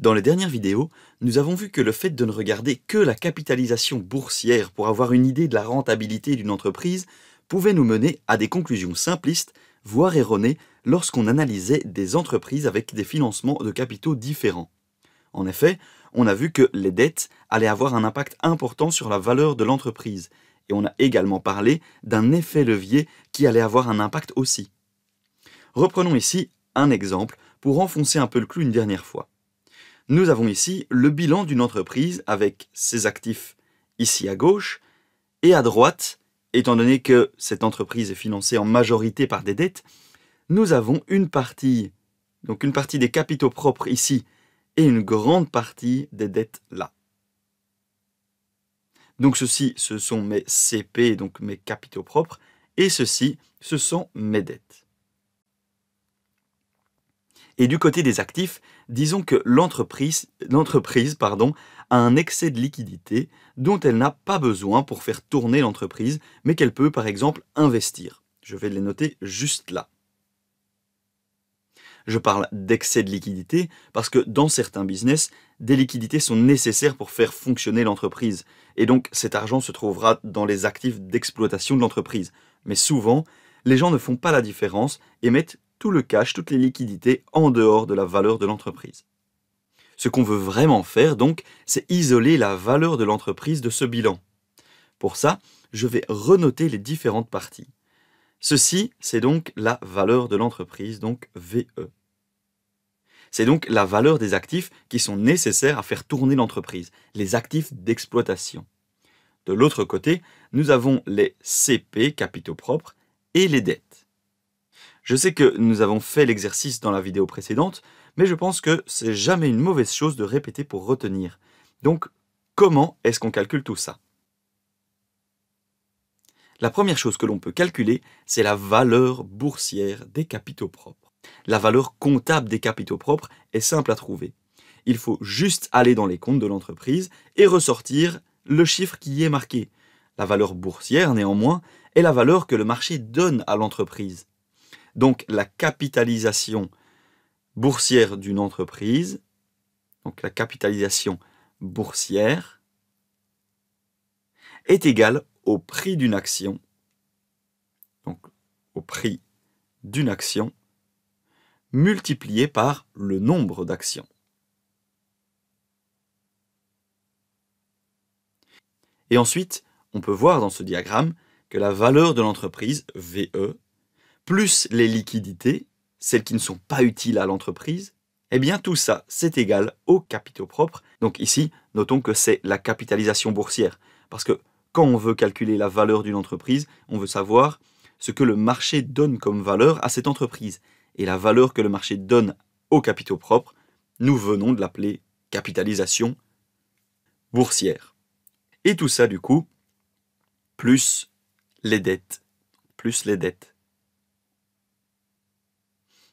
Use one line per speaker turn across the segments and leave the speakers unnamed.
Dans les dernières vidéos, nous avons vu que le fait de ne regarder que la capitalisation boursière pour avoir une idée de la rentabilité d'une entreprise pouvait nous mener à des conclusions simplistes, voire erronées, lorsqu'on analysait des entreprises avec des financements de capitaux différents. En effet, on a vu que les dettes allaient avoir un impact important sur la valeur de l'entreprise, et on a également parlé d'un effet levier qui allait avoir un impact aussi. Reprenons ici un exemple pour enfoncer un peu le clou une dernière fois. Nous avons ici le bilan d'une entreprise avec ses actifs ici à gauche et à droite, étant donné que cette entreprise est financée en majorité par des dettes, nous avons une partie, donc une partie des capitaux propres ici et une grande partie des dettes là. Donc ceci, ce sont mes CP, donc mes capitaux propres, et ceci, ce sont mes dettes. Et du côté des actifs, disons que l'entreprise, a un excès de liquidité dont elle n'a pas besoin pour faire tourner l'entreprise, mais qu'elle peut par exemple investir. Je vais les noter juste là. Je parle d'excès de liquidité parce que dans certains business, des liquidités sont nécessaires pour faire fonctionner l'entreprise. Et donc cet argent se trouvera dans les actifs d'exploitation de l'entreprise. Mais souvent, les gens ne font pas la différence et mettent tout le cash, toutes les liquidités en dehors de la valeur de l'entreprise. Ce qu'on veut vraiment faire donc, c'est isoler la valeur de l'entreprise de ce bilan. Pour ça, je vais renoter les différentes parties. Ceci, c'est donc la valeur de l'entreprise, donc VE. C'est donc la valeur des actifs qui sont nécessaires à faire tourner l'entreprise, les actifs d'exploitation. De l'autre côté, nous avons les CP, capitaux propres, et les dettes. Je sais que nous avons fait l'exercice dans la vidéo précédente, mais je pense que c'est jamais une mauvaise chose de répéter pour retenir. Donc, comment est-ce qu'on calcule tout ça La première chose que l'on peut calculer, c'est la valeur boursière des capitaux propres. La valeur comptable des capitaux propres est simple à trouver. Il faut juste aller dans les comptes de l'entreprise et ressortir le chiffre qui y est marqué. La valeur boursière, néanmoins, est la valeur que le marché donne à l'entreprise. Donc la capitalisation boursière d'une entreprise, donc la capitalisation boursière, est égale au prix d'une action, donc au prix d'une action, multiplié par le nombre d'actions. Et ensuite, on peut voir dans ce diagramme que la valeur de l'entreprise, VE, plus les liquidités, celles qui ne sont pas utiles à l'entreprise, eh bien tout ça, c'est égal aux capitaux propres. Donc ici, notons que c'est la capitalisation boursière. Parce que quand on veut calculer la valeur d'une entreprise, on veut savoir ce que le marché donne comme valeur à cette entreprise. Et la valeur que le marché donne aux capitaux propres, nous venons de l'appeler capitalisation boursière. Et tout ça, du coup, plus les dettes. Plus les dettes.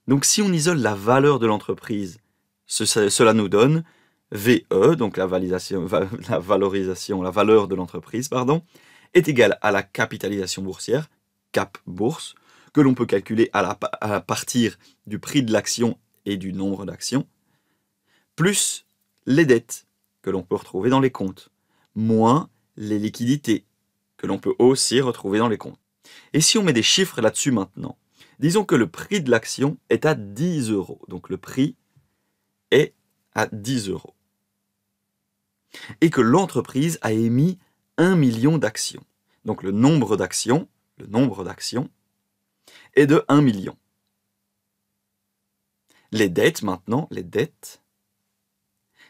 Donc si on isole la valeur de l'entreprise, cela nous donne VE, donc la, valorisation, la valeur de l'entreprise, pardon, est égale à la capitalisation boursière, cap bourse, que l'on peut calculer à partir du prix de l'action et du nombre d'actions, plus les dettes que l'on peut retrouver dans les comptes, moins les liquidités que l'on peut aussi retrouver dans les comptes. Et si on met des chiffres là-dessus maintenant, Disons que le prix de l'action est à 10 euros. Donc le prix est à 10 euros. Et que l'entreprise a émis 1 million d'actions. Donc le nombre d'actions, le nombre d'actions est de 1 million. Les dettes maintenant, les dettes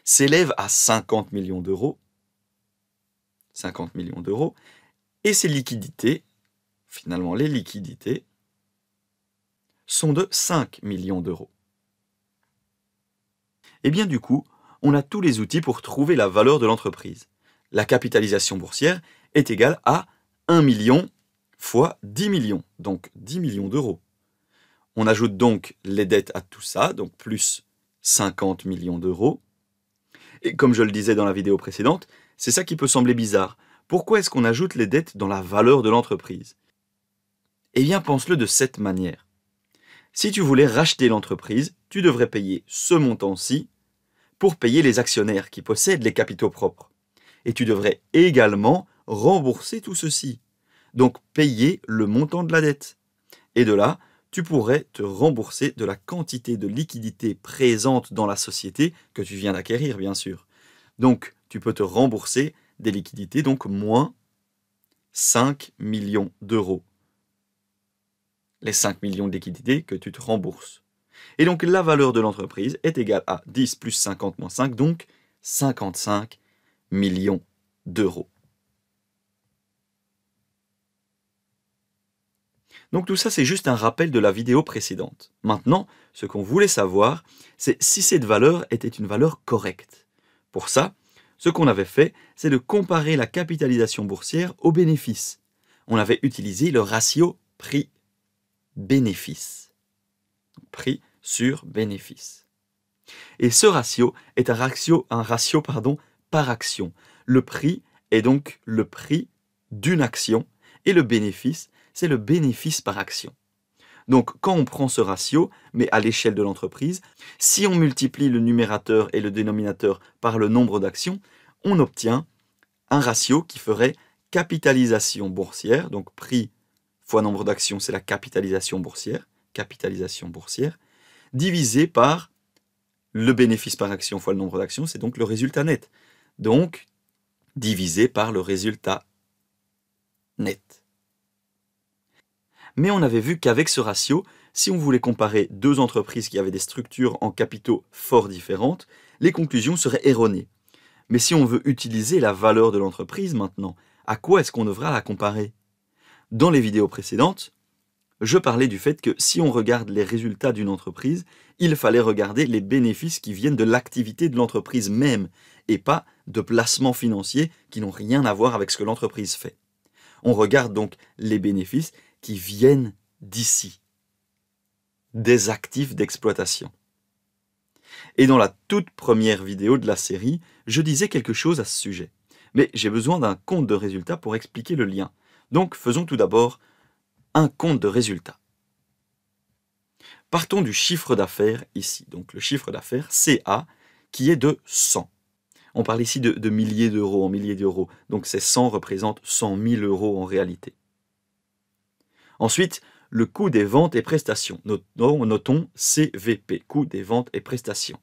s'élèvent à 50 millions d'euros. 50 millions d'euros. Et ces liquidités, finalement les liquidités, sont de 5 millions d'euros. Et eh bien du coup, on a tous les outils pour trouver la valeur de l'entreprise. La capitalisation boursière est égale à 1 million fois 10 millions, donc 10 millions d'euros. On ajoute donc les dettes à tout ça, donc plus 50 millions d'euros. Et comme je le disais dans la vidéo précédente, c'est ça qui peut sembler bizarre. Pourquoi est-ce qu'on ajoute les dettes dans la valeur de l'entreprise Eh bien, pense-le de cette manière si tu voulais racheter l'entreprise, tu devrais payer ce montant-ci pour payer les actionnaires qui possèdent les capitaux propres. Et tu devrais également rembourser tout ceci. Donc payer le montant de la dette. Et de là, tu pourrais te rembourser de la quantité de liquidités présente dans la société que tu viens d'acquérir, bien sûr. Donc, tu peux te rembourser des liquidités, donc moins 5 millions d'euros les 5 millions de liquidités que tu te rembourses. Et donc la valeur de l'entreprise est égale à 10 plus 50 moins 5, donc 55 millions d'euros. Donc tout ça, c'est juste un rappel de la vidéo précédente. Maintenant, ce qu'on voulait savoir, c'est si cette valeur était une valeur correcte. Pour ça, ce qu'on avait fait, c'est de comparer la capitalisation boursière au bénéfice. On avait utilisé le ratio prix bénéfice. Prix sur bénéfice. Et ce ratio est un ratio, un ratio pardon, par action. Le prix est donc le prix d'une action et le bénéfice, c'est le bénéfice par action. Donc quand on prend ce ratio, mais à l'échelle de l'entreprise, si on multiplie le numérateur et le dénominateur par le nombre d'actions, on obtient un ratio qui ferait capitalisation boursière, donc prix fois nombre d'actions, c'est la capitalisation boursière, capitalisation boursière, divisé par le bénéfice par action fois le nombre d'actions, c'est donc le résultat net. Donc, divisé par le résultat net. Mais on avait vu qu'avec ce ratio, si on voulait comparer deux entreprises qui avaient des structures en capitaux fort différentes, les conclusions seraient erronées. Mais si on veut utiliser la valeur de l'entreprise maintenant, à quoi est-ce qu'on devra la comparer dans les vidéos précédentes, je parlais du fait que si on regarde les résultats d'une entreprise, il fallait regarder les bénéfices qui viennent de l'activité de l'entreprise même et pas de placements financiers qui n'ont rien à voir avec ce que l'entreprise fait. On regarde donc les bénéfices qui viennent d'ici, des actifs d'exploitation. Et dans la toute première vidéo de la série, je disais quelque chose à ce sujet. Mais j'ai besoin d'un compte de résultats pour expliquer le lien. Donc faisons tout d'abord un compte de résultats. Partons du chiffre d'affaires ici. Donc le chiffre d'affaires CA qui est de 100. On parle ici de, milliers d'euros en milliers d'euros. Donc ces 100 représentent 100 000 euros en réalité. Ensuite, le coût des ventes et prestations. notons CVP, coût des ventes et prestations.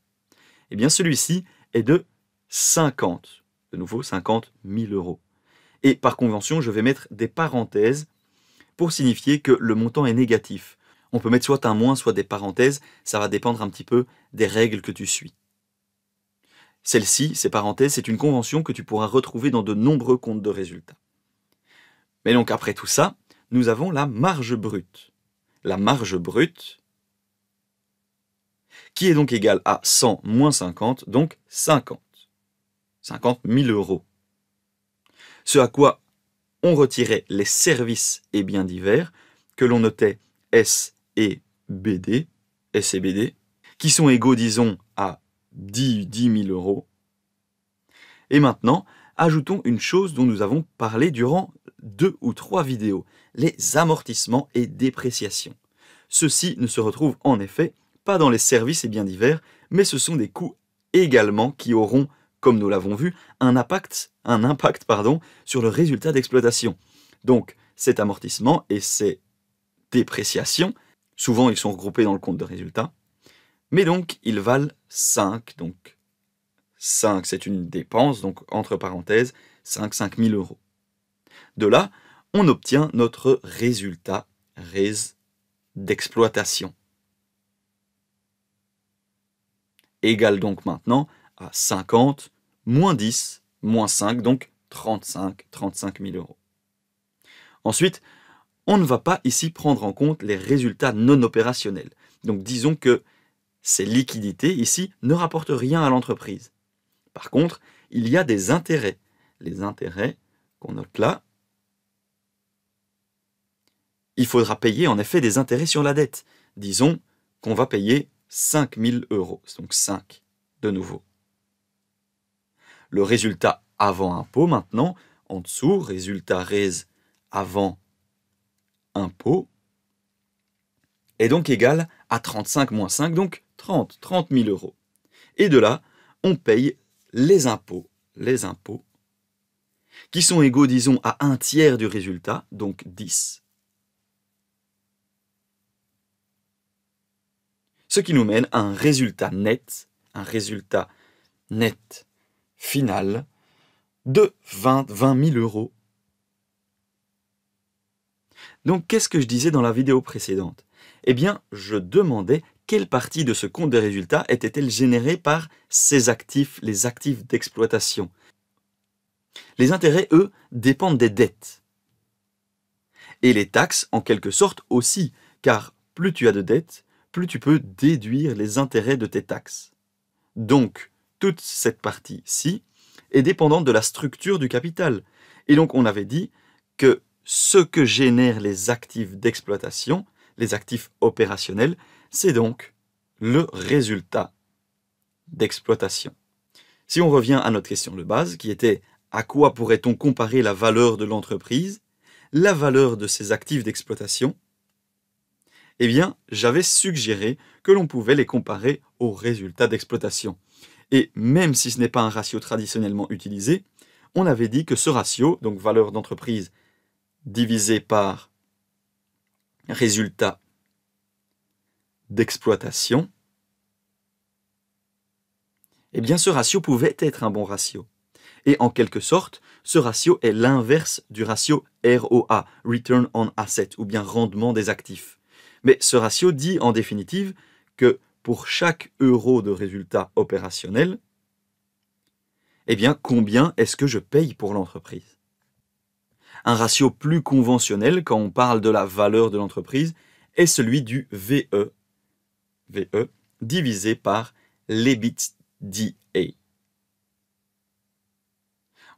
Eh bien celui-ci est de 50, de nouveau 50 000 euros. Et par convention, je vais mettre des parenthèses pour signifier que le montant est négatif. On peut mettre soit un moins, soit des parenthèses, ça va dépendre un petit peu des règles que tu suis. Celle-ci, ces parenthèses, c'est une convention que tu pourras retrouver dans de nombreux comptes de résultats. Mais donc après tout ça, nous avons la marge brute. La marge brute, qui est donc égale à 100 moins 50, donc 50. 50 000 euros ce à quoi on retirait les services et biens divers, que l'on notait S et BD, S et BD, qui sont égaux, disons, à 10, 000 euros. Et maintenant, ajoutons une chose dont nous avons parlé durant deux ou trois vidéos, les amortissements et dépréciations. Ceux-ci ne se retrouvent en effet pas dans les services et biens divers, mais ce sont des coûts également qui auront comme nous l'avons vu, un impact, un impact pardon, sur le résultat d'exploitation. Donc cet amortissement et ces dépréciations, souvent ils sont regroupés dans le compte de résultat, mais donc ils valent 5. Donc 5, c'est une dépense, donc entre parenthèses, 5, 5 000 euros. De là, on obtient notre résultat d'exploitation. Égale donc maintenant à 50, moins 10, moins 5, donc 35, 35 000 euros. Ensuite, on ne va pas ici prendre en compte les résultats non opérationnels. Donc disons que ces liquidités ici ne rapportent rien à l'entreprise. Par contre, il y a des intérêts. Les intérêts qu'on note là, il faudra payer en effet des intérêts sur la dette. Disons qu'on va payer 5 000 euros, donc 5 de nouveau le résultat avant impôt maintenant, en dessous, résultat rés avant impôt, est donc égal à 35 moins 5, donc 30, 30 000 euros. Et de là, on paye les impôts, les impôts, qui sont égaux, disons, à un tiers du résultat, donc 10. Ce qui nous mène à un résultat net, un résultat net final de 20, 20 000 euros. Donc qu'est-ce que je disais dans la vidéo précédente Eh bien, je demandais quelle partie de ce compte des résultats était-elle générée par ces actifs, les actifs d'exploitation. Les intérêts, eux, dépendent des dettes. Et les taxes, en quelque sorte, aussi, car plus tu as de dettes, plus tu peux déduire les intérêts de tes taxes. Donc, toute cette partie-ci est dépendante de la structure du capital. Et donc on avait dit que ce que génèrent les actifs d'exploitation, les actifs opérationnels, c'est donc le résultat d'exploitation. Si on revient à notre question de base, qui était à quoi pourrait-on comparer la valeur de l'entreprise, la valeur de ses actifs d'exploitation Eh bien, j'avais suggéré que l'on pouvait les comparer aux résultats d'exploitation. Et même si ce n'est pas un ratio traditionnellement utilisé, on avait dit que ce ratio, donc valeur d'entreprise divisé par résultat d'exploitation, eh bien ce ratio pouvait être un bon ratio. Et en quelque sorte, ce ratio est l'inverse du ratio ROA, Return on Asset, ou bien rendement des actifs. Mais ce ratio dit en définitive que pour chaque euro de résultat opérationnel, eh bien, combien est-ce que je paye pour l'entreprise Un ratio plus conventionnel, quand on parle de la valeur de l'entreprise, est celui du VE, VE divisé par l'EBITDA.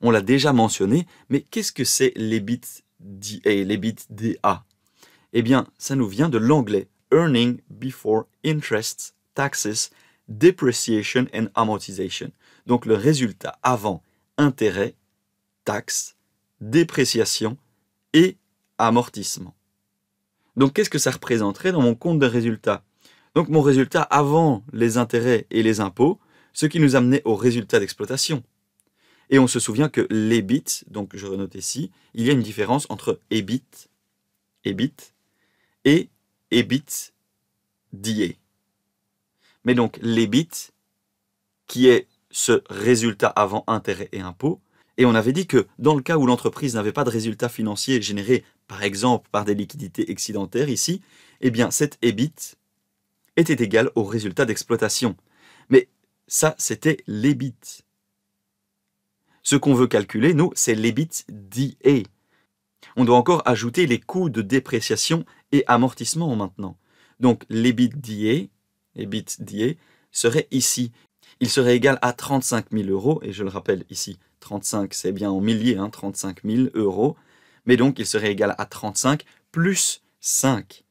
On l'a déjà mentionné, mais qu'est-ce que c'est l'EBITDA, l'EBITDA Eh bien, ça nous vient de l'anglais, earning before interest, taxes, depreciation and amortization. Donc le résultat avant intérêt, taxes, dépréciation et amortissement. Donc qu'est-ce que ça représenterait dans mon compte de résultat Donc mon résultat avant les intérêts et les impôts, ce qui nous amenait au résultat d'exploitation. Et on se souvient que l'EBIT, donc je renote ici, il y a une différence entre EBIT, EBIT et ebit die. Mais donc l'ebit, qui est ce résultat avant intérêt et impôts, et on avait dit que dans le cas où l'entreprise n'avait pas de résultat financier généré par exemple par des liquidités excédentaires ici, eh bien cet EBIT était égal au résultat d'exploitation. Mais ça, c'était l'EBIT. Ce qu'on veut calculer, nous, c'est l'EBIT d'IE on doit encore ajouter les coûts de dépréciation et amortissement maintenant. Donc l'EBITDA, EBITDA serait ici. Il serait égal à 35 000 euros, et je le rappelle ici, 35 c'est bien en milliers, 35 hein, 000 euros, mais donc il serait égal à 35 plus 5.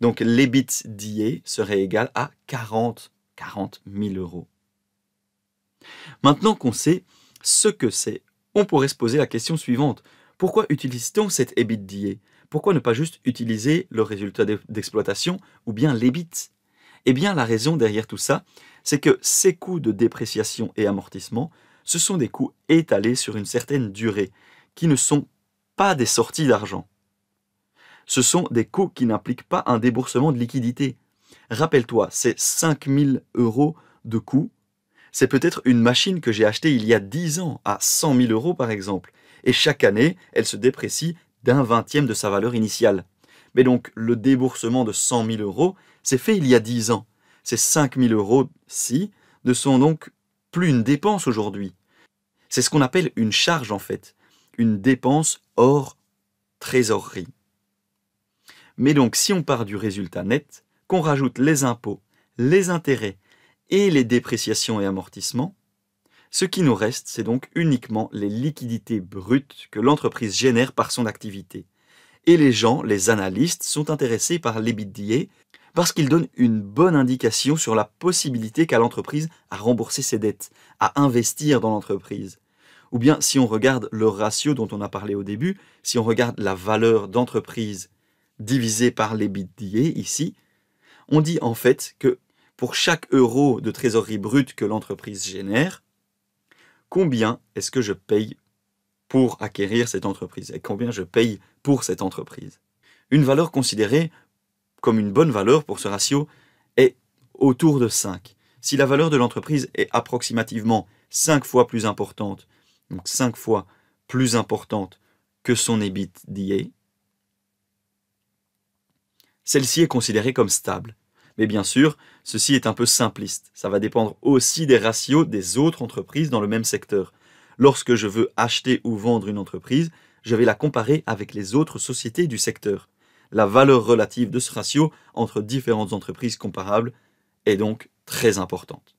Donc l'EBITDA serait égal à 40, 40 000 euros. Maintenant qu'on sait ce que c'est, on pourrait se poser la question suivante. Pourquoi utilise-t-on cet EBITDA Pourquoi ne pas juste utiliser le résultat d'exploitation ou bien l'EBIT Eh bien, la raison derrière tout ça, c'est que ces coûts de dépréciation et amortissement, ce sont des coûts étalés sur une certaine durée, qui ne sont pas des sorties d'argent. Ce sont des coûts qui n'impliquent pas un déboursement de liquidité. Rappelle-toi, c'est 5000 euros de coûts c'est peut-être une machine que j'ai achetée il y a 10 ans à 100 000 euros par exemple et chaque année, elle se déprécie d'un vingtième de sa valeur initiale. Mais donc, le déboursement de 100 000 euros s'est fait il y a 10 ans. Ces 5 000 euros-ci ne sont donc plus une dépense aujourd'hui. C'est ce qu'on appelle une charge en fait, une dépense hors trésorerie. Mais donc, si on part du résultat net, qu'on rajoute les impôts, les intérêts et les dépréciations et amortissements, ce qui nous reste, c'est donc uniquement les liquidités brutes que l'entreprise génère par son activité. Et les gens, les analystes, sont intéressés par l'EBITDA parce qu'il donne une bonne indication sur la possibilité qu'a l'entreprise à rembourser ses dettes, à investir dans l'entreprise. Ou bien si on regarde le ratio dont on a parlé au début, si on regarde la valeur d'entreprise divisée par l'EBITDA ici, on dit en fait que pour chaque euro de trésorerie brute que l'entreprise génère, combien est-ce que je paye pour acquérir cette entreprise et combien je paye pour cette entreprise. Une valeur considérée comme une bonne valeur pour ce ratio est autour de 5. Si la valeur de l'entreprise est approximativement 5 fois plus importante, donc 5 fois plus importante que son EBITDA, celle-ci est considérée comme stable mais bien sûr, ceci est un peu simpliste. Ça va dépendre aussi des ratios des autres entreprises dans le même secteur. Lorsque je veux acheter ou vendre une entreprise, je vais la comparer avec les autres sociétés du secteur. La valeur relative de ce ratio entre différentes entreprises comparables est donc très importante.